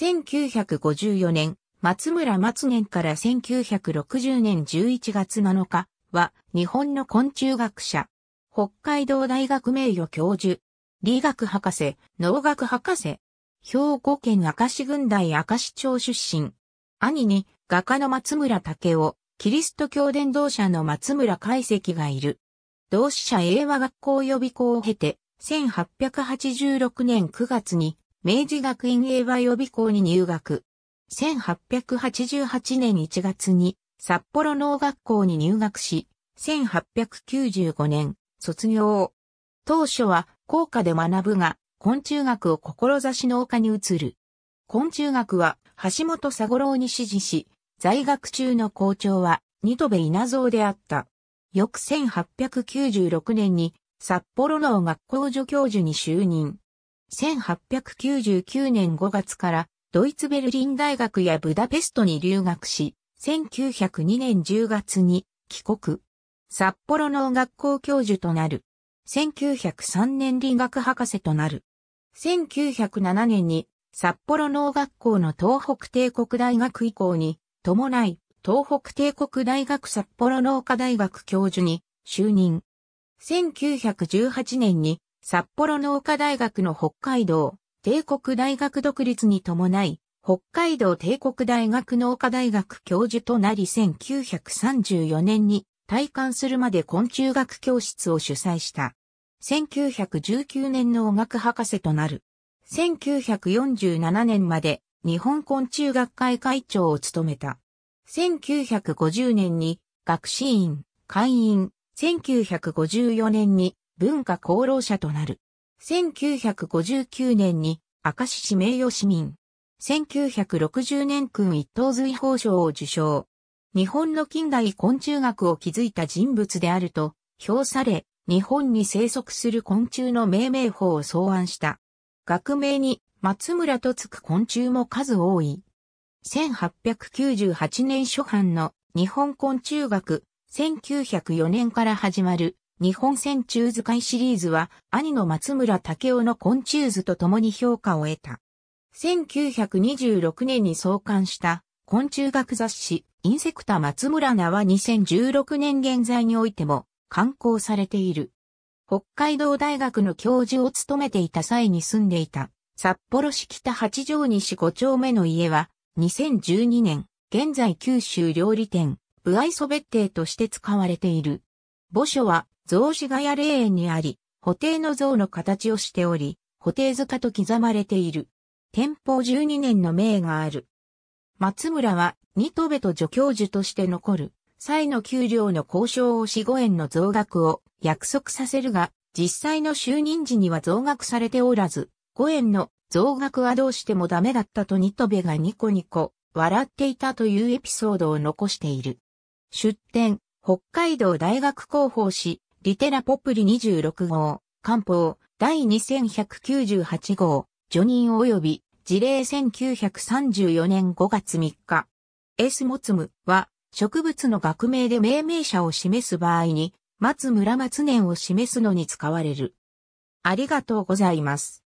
1954年、松村松年から1960年11月7日は、日本の昆虫学者、北海道大学名誉教授、理学博士、農学博士、兵庫県明石郡大明石町出身、兄に画家の松村武夫、キリスト教伝道者の松村海石がいる。同志社英和学校予備校を経て、1886年9月に明治学院英和予備校に入学。1888年1月に札幌農学校に入学し、1895年卒業。当初は校科で学ぶが、昆虫学を志農家に移る。昆虫学は橋本佐五郎に指示し、在学中の校長は二戸部稲造であった。翌1896年に札幌農学校助教授に就任。1899年5月からドイツベルリン大学やブダペストに留学し、1902年10月に帰国。札幌農学校教授となる。1903年理学博士となる。1907年に札幌農学校の東北帝国大学以降に伴い東北帝国大学札幌農科大学教授に就任。1918年に札幌農科大学の北海道帝国大学独立に伴い、北海道帝国大学農科大学教授となり1934年に退官するまで昆虫学教室を主催した。1919年の音楽博士となる。1947年まで日本昆虫学会会長を務めた。1950年に学士院、会員、1954年に文化功労者となる。1959年に明石市名誉市民。1960年君一等随法賞を受賞。日本の近代昆虫学を築いた人物であると評され、日本に生息する昆虫の命名法を草案した。学名に松村とつく昆虫も数多い。1898年初版の日本昆虫学1904年から始まる日本戦中図会シリーズは、兄の松村武雄の昆虫図と共に評価を得た。1926年に創刊した昆虫学雑誌、インセクタ松村名は2016年現在においても刊行されている。北海道大学の教授を務めていた際に住んでいた札幌市北八条西五丁目の家は2012年、現在九州料理店、部合ソベッテとして使われている。墓所は雑司ヶ谷霊園にあり、補定の像の形をしており、補定塚と刻まれている。天保12年の名がある。松村は、ニトベと助教授として残る、際の給料の交渉をし、五円の増額を約束させるが、実際の就任時には増額されておらず、5円の増額はどうしてもダメだったとニトベがニコニコ笑っていたというエピソードを残している。出典、北海道大学広報誌、リテラポプリ26号、官報、第2198号、除任及び、事例1934年5月3日。エスモツムは、植物の学名で命名者を示す場合に、松村松年を示すのに使われる。ありがとうございます。